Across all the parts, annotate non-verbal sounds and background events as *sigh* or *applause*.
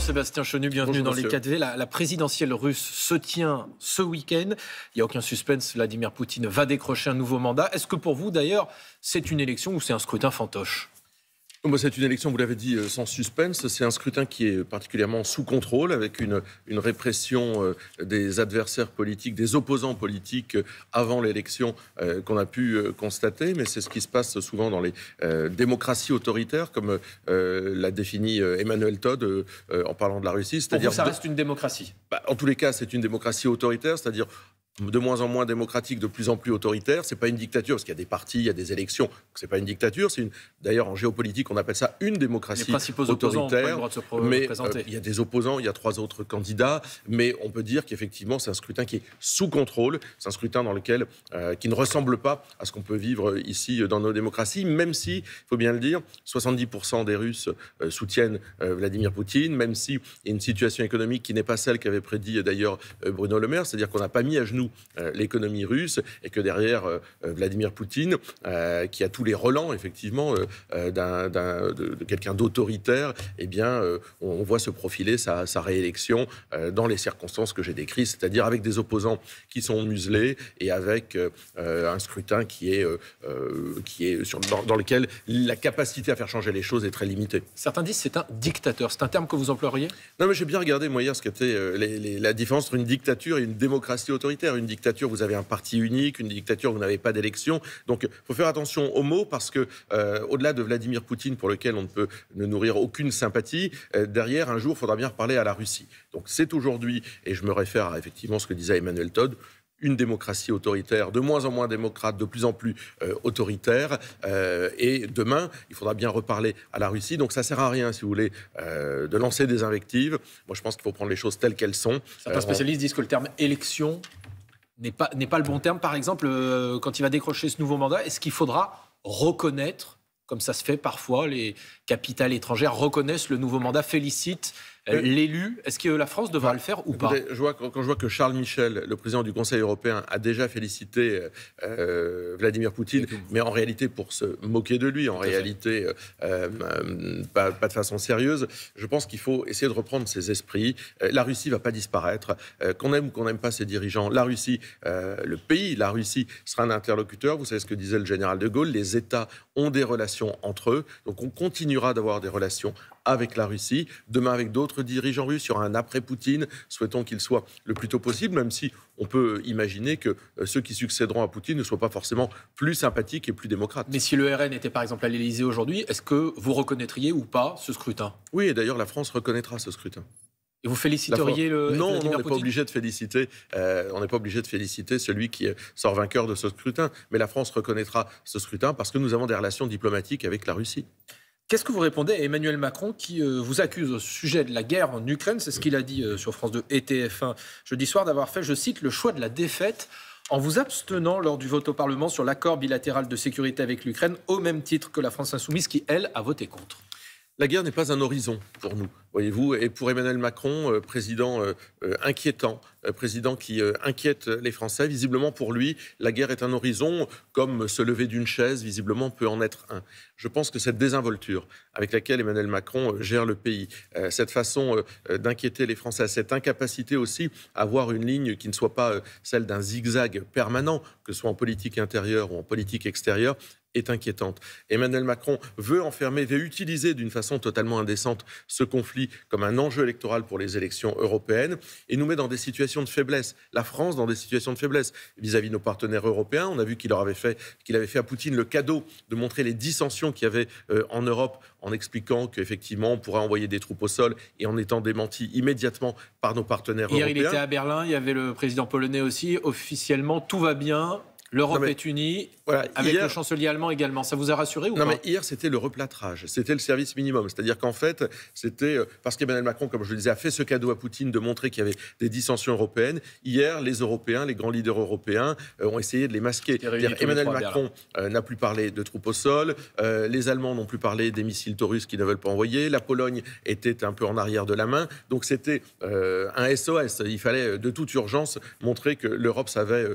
Sébastien Chenu, bienvenue dans les 4V. La, la, présidentielle russe se tient ce week-end. Il n'y a aucun suspense, Vladimir Poutine va décrocher un nouveau mandat. Est-ce que pour vous d'ailleurs, c'est une élection ou c'est un scrutin fantoche c'est une élection, vous l'avez dit, euh, sans suspense. C'est un scrutin qui est particulièrement sous contrôle, avec une, répression euh, des adversaires politiques, des opposants politiques euh, avant l'élection qu'on a pu constater. Mais c'est ce qui se passe souvent dans les démocraties autoritaires, comme l'a défini Emmanuel Todd en parlant de la Russie. C'est-à-dire ça reste une démocratie. Bah, en tous les cas, c'est une démocratie autoritaire, c'est-à-dire de moins en moins démocratique, de plus en plus autoritaire. Ce n'est pas une dictature parce qu'il y a des partis, il y a des élections. ce n'est pas une dictature. D'ailleurs en géopolitique on appelle ça une démocratie principaux autoritaire. mais euh, il y a des opposants, il y a trois autres candidats, mais on peut dire qu'effectivement c'est un scrutin qui est sous contrôle, c'est un scrutin dans lequel euh, qui ne ressemble pas à ce qu'on peut vivre euh, ici dans nos démocraties, même si, il faut bien le dire, 70% des Russes soutiennent Vladimir Poutine, même si y a une situation économique qui n'est pas celle qu'avait prédit d'ailleurs Bruno Le Maire, c'est-à-dire qu'on n'a pas mis à genoux euh, l'économie russe et que derrière euh, euh, Vladimir Poutine, qui a tous les relents effectivement d'un de, quelqu'un d'autoritaire, eh bien on, voit se profiler sa, réélection dans les circonstances que j'ai décrites, c'est-à-dire avec des opposants qui sont muselés et avec un scrutin qui est, qui est sur, dans, lequel la capacité à faire changer les choses est très limitée. Certains disent c'est un dictateur. C'est un terme que vous employeriez Non, mais j'ai bien regardé moi hier ce qu'était la différence entre une dictature et une démocratie autoritaire. Une dictature, vous avez un parti unique. Une dictature, vous n'avez pas d'élection. Donc, il faut faire attention aux mots parce que, euh, au-delà de Vladimir Poutine, pour lequel on ne peut ne nourrir aucune sympathie, euh, derrière, un jour, il faudra bien reparler à la Russie. Donc, c'est aujourd'hui, et je me réfère à effectivement ce que disait Emmanuel Todd, une démocratie autoritaire, de moins en moins démocrate, de plus en plus euh, autoritaire. et demain, il faudra bien reparler à la Russie. Donc ça sert à rien, si vous voulez, de lancer des invectives. Moi, je pense qu'il faut prendre les choses telles qu'elles sont. Certains spécialistes disent que le terme élection n'est pas, n'est pas le bon terme. Par exemple, euh, quand il va décrocher ce nouveau mandat, est-ce qu'il faudra reconnaître, comme ça se fait parfois, les capitales étrangères reconnaissent le nouveau mandat, félicitent euh, l'élu, est-ce que la France devra ah, le faire ou pas quand, je vois que Charles Michel, le président du Conseil européen, a déjà félicité euh, euh, Vladimir Poutine, mais en réalité pour se moquer de lui, en réalité pas, de façon sérieuse, je pense qu'il faut essayer de reprendre ses esprits. La Russie va pas disparaître. Qu'on aime ou qu'on n'aime pas ses dirigeants, la Russie, le pays, la Russie sera un interlocuteur. Vous savez ce que disait le général de Gaulle, les États ont des relations entre eux, donc on continuera d'avoir des relations avec la Russie, demain avec d'autres dirigeants russes. sur un après-Poutine. Souhaitons qu'il soit le plus tôt possible, même si on peut imaginer que euh, ceux qui succéderont à Poutine ne soient pas forcément plus sympathiques et plus démocrates. Mais si le RN était par exemple à l'Élysée aujourd'hui, est-ce que vous reconnaîtriez ou pas ce scrutin Oui, et d'ailleurs la France reconnaîtra ce scrutin. Et vous féliciteriez le Non, on n'est pas obligé de féliciter. Euh, on n'est pas obligé de féliciter celui qui euh, sort vainqueur de ce scrutin. Mais la France reconnaîtra ce scrutin parce que nous avons des relations diplomatiques avec la Russie. Qu'est-ce que vous répondez à Emmanuel Macron qui euh, vous accuse au sujet de la guerre en Ukraine, c'est ce qu'il a dit euh, sur France 2 et TF1 jeudi soir, d'avoir fait, je cite, le choix de la défaite en vous abstenant lors du vote au Parlement sur l'accord bilatéral de sécurité avec l'Ukraine, au même titre que la France insoumise qui, elle, a voté contre la guerre n'est pas un horizon pour nous, voyez-vous, et pour Emmanuel Macron, euh, président inquiétant, euh, président qui euh, inquiète les Français. Visiblement, pour lui, la guerre est un horizon, comme se lever d'une chaise, visiblement, peut en être un. Je pense que cette désinvolture avec laquelle Emmanuel Macron euh, gère le pays, cette façon d'inquiéter les Français, cette incapacité aussi à avoir une ligne qui ne soit pas celle d'un zigzag permanent, que ce soit en politique intérieure ou en politique extérieure, est inquiétante. Emmanuel Macron veut enfermer, veut utiliser d'une façon totalement indécente ce conflit comme un enjeu électoral pour les élections européennes et nous met dans des situations de faiblesse. La France dans des situations de faiblesse vis-à-vis de nos partenaires européens. On a vu qu'il leur avait fait, qu'il avait fait à Poutine le cadeau de montrer les dissensions qu'il y avait euh, en Europe en expliquant qu'effectivement on pourrait envoyer des troupes au sol et en étant démenti immédiatement par nos partenaires européens. Hier, il était à Berlin, il y avait le président polonais aussi. Officiellement, tout va bien. L'Europe est unie, voilà, avec le chancelier allemand également. Ça vous a rassuré ou non, mais hier, c'était le replâtrage, c'était le service minimum. C'est-à-dire qu'en fait, c'était euh, parce qu'Emmanuel Macron, comme je le disais, a fait ce cadeau à Poutine de montrer qu'il y avait des dissensions européennes. Hier, les Européens, les grands leaders européens, euh, ont essayé de les masquer. Emmanuel Macron euh, n'a plus parlé de troupes au sol, les Allemands n'ont plus parlé des missiles Taurus qu'ils ne veulent pas envoyer, la Pologne était un peu en arrière de la main. Donc c'était un SOS. Il fallait de toute urgence montrer que l'Europe savait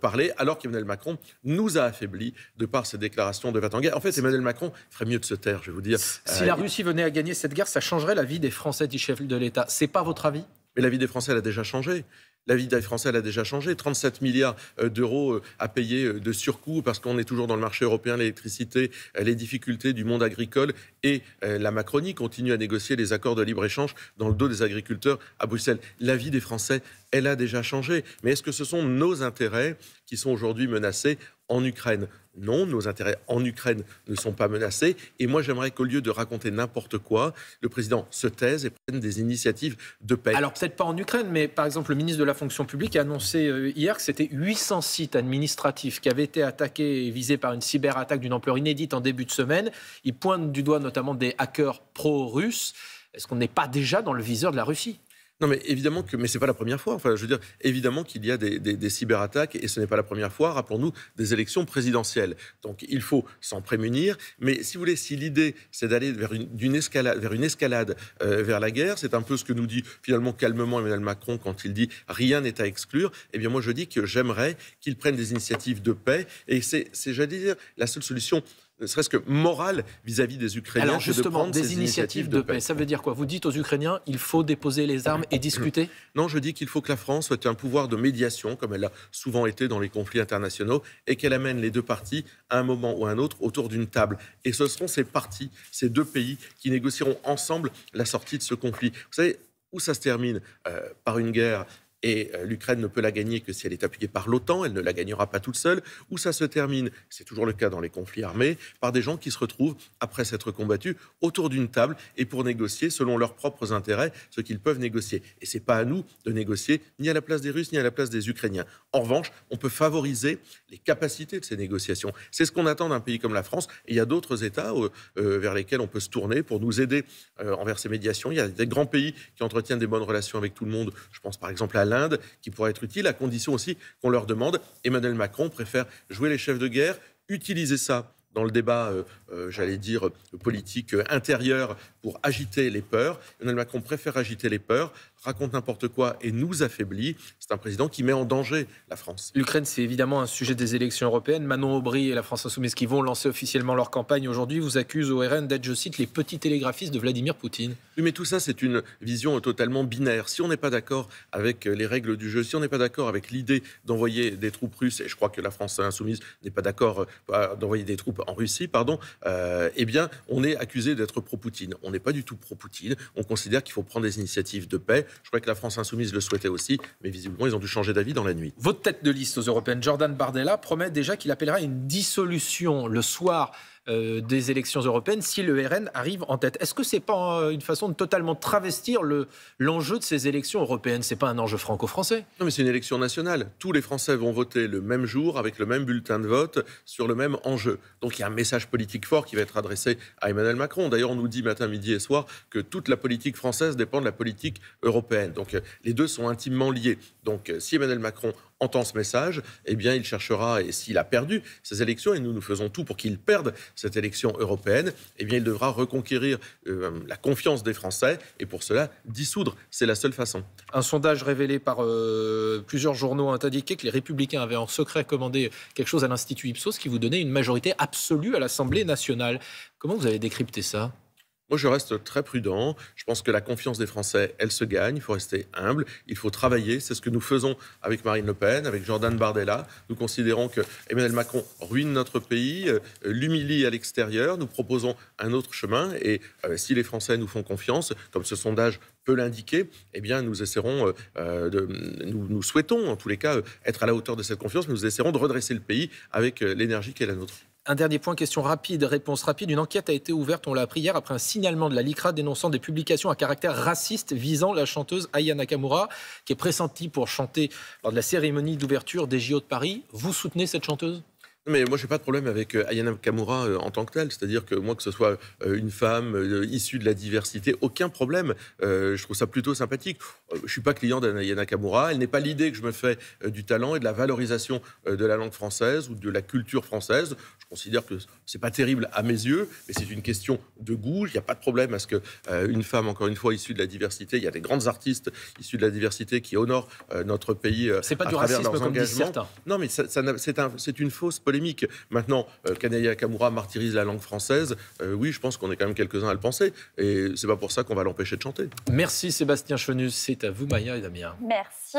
parler, alors qu'Emmanuel Macron nous a affaiblis de par ses déclarations de va en guerre En fait, Emmanuel Macron ferait mieux de se taire, je vais vous dire. Si euh, la Russie venait à gagner cette guerre, ça changerait la vie des Français, dit chef de l'État. C'est pas votre avis mais la vie des Français, elle a déjà changé la vie des Français, elle a déjà changé. 37 milliards euh, d'euros euh, à payer euh, de surcoût parce qu'on est toujours dans le marché européen, l'électricité, les difficultés du monde agricole et la Macronie continue à négocier les accords de libre-échange dans le dos des agriculteurs à Bruxelles. La vie des Français, elle a déjà changé. Mais est-ce que ce sont nos intérêts qui sont aujourd'hui menacés en Ukraine. Non, nos intérêts en Ukraine ne sont pas menacés. Et moi, j'aimerais qu'au lieu de raconter n'importe quoi, le président se taise et prenne des initiatives de paix. Alors, peut-être pas en Ukraine, mais par exemple, le ministre de la Fonction publique a annoncé euh, hier que c'était 800 sites administratifs qui avaient été attaqués et visés par une cyberattaque d'une ampleur inédite en début de semaine. Il pointe du doigt notamment des hackers pro-russes. Est-ce qu'on n'est pas déjà dans le viseur de la Russie non, mais évidemment que, mais c'est pas la première fois. Enfin, je veux dire, évidemment qu'il y a des, cyberattaques et ce n'est pas la première fois. Rappelons-nous des élections présidentielles. Donc, il faut s'en prémunir. Mais si vous voulez, si l'idée c'est d'aller vers une, d'une escalade, vers une escalade euh, vers la guerre, c'est un peu ce que nous dit finalement calmement Emmanuel Macron quand il dit rien n'est à exclure. Eh bien, moi, je dis que j'aimerais qu'il prenne des initiatives de paix. Et c'est, c'est j'allais dire, la seule solution ne serait-ce que morale vis-à-vis des Ukrainiens. Alors justement, des initiatives de, paix. ça veut dire quoi Vous dites aux Ukrainiens, il faut déposer les armes et discuter *clears throat* Non, je dis qu'il faut que la France soit un pouvoir de médiation, comme elle l'a souvent été dans les conflits internationaux, et qu'elle amène les deux parties à un moment ou à un autre autour d'une table. Et ce seront ces parties, ces deux pays, qui négocieront ensemble la sortie de ce conflit. Vous savez, où ça se termine euh, par une guerre et euh, l'Ukraine ne peut la gagner que si elle est appuyée par l'OTAN, elle ne la gagnera pas toute seule, ou ça se termine, c'est toujours le cas dans les conflits armés, par des gens qui se retrouvent, après s'être combattus, autour d'une table et pour négocier, selon leurs propres intérêts, ce qu'ils peuvent négocier. Et ce n'est pas à nous de négocier, ni à la place des Russes, ni à la place des Ukrainiens. En revanche, on peut favoriser les capacités de ces négociations. C'est ce qu'on attend d'un pays comme la France, et il y a d'autres États euh, euh, vers lesquels on peut se tourner pour nous aider envers ces médiations. Il y a des grands pays qui entretiennent des bonnes relations avec tout le monde, je pense par exemple à l'Inde qui pourrait être utile, à condition aussi qu'on leur demande. Emmanuel Macron préfère jouer les chefs de guerre, utiliser ça dans le débat, euh, euh, j'allais dire, politique euh, intérieur pour agiter les peurs. Emmanuel Macron préfère agiter les peurs, raconte n'importe quoi et nous affaiblit. C'est un président qui met en danger la France. L'Ukraine, c'est évidemment un sujet des élections européennes. Manon Aubry et la France Insoumise qui vont lancer officiellement leur campagne aujourd'hui vous accusent au RN d'être, je cite, les petits télégraphistes de Vladimir Poutine. Oui, mais tout ça, c'est une vision totalement binaire. Si on n'est pas d'accord avec les règles du jeu, si on n'est pas d'accord avec l'idée d'envoyer des troupes russes, et je crois que la France Insoumise n'est pas d'accord d'envoyer des troupes en Russie, pardon, euh, eh bien, on est accusé d'être pro-Poutine. On n'est pas du tout pro-Poutine. On considère qu'il faut prendre des initiatives de paix. Je crois que la France insoumise le souhaitait aussi, mais visiblement, ils ont dû changer d'avis dans la nuit. Votre tête de liste aux Européennes, Jordan Bardella, promet déjà qu'il appellera une dissolution le soir euh, des élections européennes si le RN arrive en tête. Est-ce que c'est pas euh, une façon de totalement travestir l'enjeu de ces élections européennes Ce n'est pas un enjeu franco-français Non, mais c'est une élection nationale. Tous les Français vont voter le même jour avec le même bulletin de vote sur le même enjeu. Donc il y a un message politique fort qui va être adressé à Emmanuel Macron. D'ailleurs, on nous dit matin, midi et soir que toute la politique française dépend de la politique européenne. Donc euh, les deux sont intimement liés. Donc si Emmanuel Macron entend ce message, eh bien, il cherchera, et s'il a perdu ses élections, et nous nous faisons tout pour qu'il perde cette élection européenne, eh bien, il devra reconquérir euh, la confiance des Français, et pour cela, dissoudre. C'est la seule façon. Un sondage révélé par euh, plusieurs journaux a indiqué que les Républicains avaient en secret commandé quelque chose à l'Institut Ipsos qui vous donnait une majorité absolue à l'Assemblée nationale. Comment vous avez décrypté ça moi, je reste très prudent. Je pense que la confiance des Français, elle se gagne. Il faut rester humble. Il faut travailler. C'est ce que nous faisons avec Marine Le Pen, avec Jordan Bardella. Nous considérons que Emmanuel Macron ruine notre pays, euh, l'humilie à l'extérieur. Nous proposons un autre chemin. Et euh, si les Français nous font confiance, comme ce sondage peut l'indiquer, eh bien, nous essaierons, euh, nous, souhaitons en tous les cas être à la hauteur de cette confiance, nous essaierons de redresser le pays avec l'énergie qui est la nôtre. Un dernier point, question rapide, réponse rapide. Une enquête a été ouverte, on l'a appris hier, après un signalement de la LICRA dénonçant des publications à caractère raciste visant la chanteuse Aya Nakamura, qui est pressentie pour chanter lors de la cérémonie d'ouverture des JO de Paris. Vous soutenez cette chanteuse mais moi, je n'ai pas de problème avec euh, Ayana Kamura euh, en tant que telle. C'est-à-dire que moi, que ce soit euh, une femme issue de la diversité, aucun problème. je trouve ça plutôt sympathique. je ne suis pas client d'Ayana Kamura. Elle n'est pas l'idée que je me fais du talent et de la valorisation de la langue française ou de la culture française. Je considère que c'est pas terrible à mes yeux, mais c'est une question de goût. Il n'y a pas de problème à ce que une femme, encore une fois, issue de la diversité, il y a des grandes artistes issues de la diversité qui honorent notre pays. C'est pas du racisme comme disent Non, mais c'est une fausse politique Maintenant, euh, Kanaya Kamura martyrise la langue française. Euh, oui, je pense qu'on est quand même quelques-uns à le penser. Et c'est pas pour ça qu'on va l'empêcher de chanter. Merci Sébastien Chenu. C'est à vous, Maya et Damien. Merci.